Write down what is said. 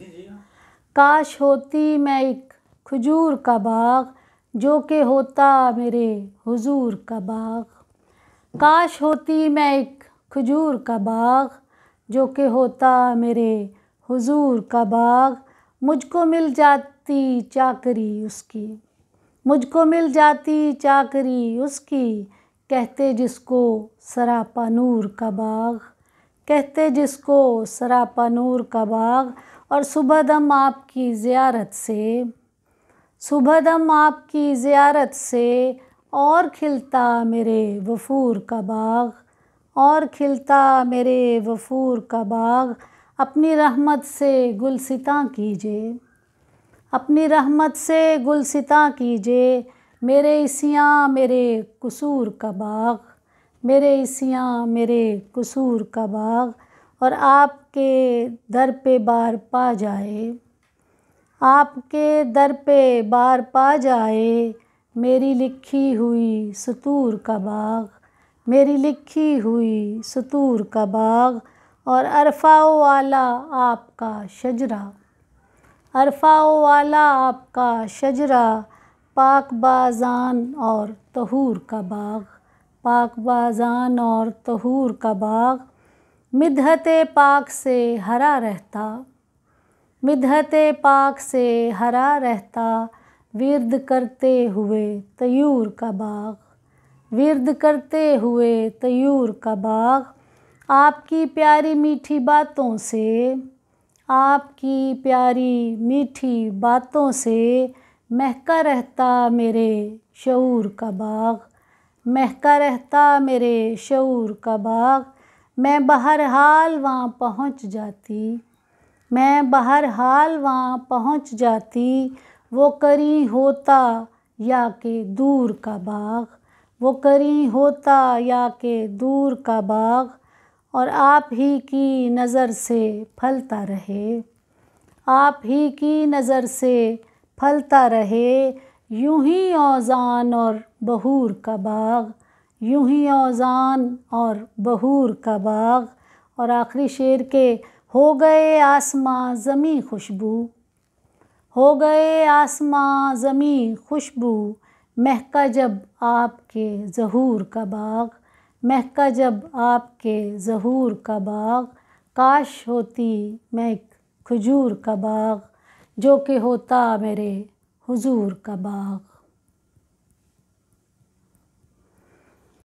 हाँ। काश होती मैं एक खजूर का बाग जो के होता मेरे हुजूर का बाग काश होती मैं एक खजूर का बाग जो के होता मेरे हुजूर का बाग मुझको मिल जाती चाकरी उसकी मुझको मिल जाती चाकरी उसकी कहते जिसको सरापा नूर का बाग कहते जिसको सरापा नूर का बाग और सुबह दम आपकी ज़ियारत से सुबह दम आपकी ज़ियारत से और खिलता मेरे वफूर का बाग और खिलता मेरे वफूर का बाग अपनी रहमत से गुलसिता कीजिए अपनी रहमत से गुलसिता कीजिए मेरे इसियाँ मेरे कसूर का बाग मेरे इसियाँ मेरे कसूर का बाग और आपके दर पे बार पा जाए आपके दर पे बार पा जाए मेरी लिखी हुई सतूर का बाग मेरी लिखी हुई सतूर का बाग और अरफाओ वाला आपका शजरा अरफाओ वाला आपका शजरा पाक बाजान और तहूर का बाग पाकबाजान और तहूर का बाग मिदहत पाक से हरा रहता मिदहत पाक से हरा रहता विरद करते हुए तयूर का बाग विरद करते हुए तयूर का बाग आपकी प्यारी मीठी बातों से आपकी प्यारी मीठी बातों से महका रहता मेरे शूर का बाग महका रहता मेरे शूर का बाग मैं बहर हाल वहाँ पहुँच जाती मैं बहर हाल वहाँ पहुँच जाती वो करी होता या के दूर का बाग वो करी होता या के दूर का बाग और आप ही की नज़र से फलता रहे आप ही की नज़र से फलता रहे यूं ही औजान और बहूर का बाग यूं ही औजान और बहूर का बाग और आखिरी शेर के हो गए आसमां ज़मी खुशबू हो गए आसमां ज़मी खुशबू महका जब आपके जहूर का बाग महका जब आपके जहूर का बाग काश होती मैं खजूर का बाग जो कि होता मेरे हुजूर का बाग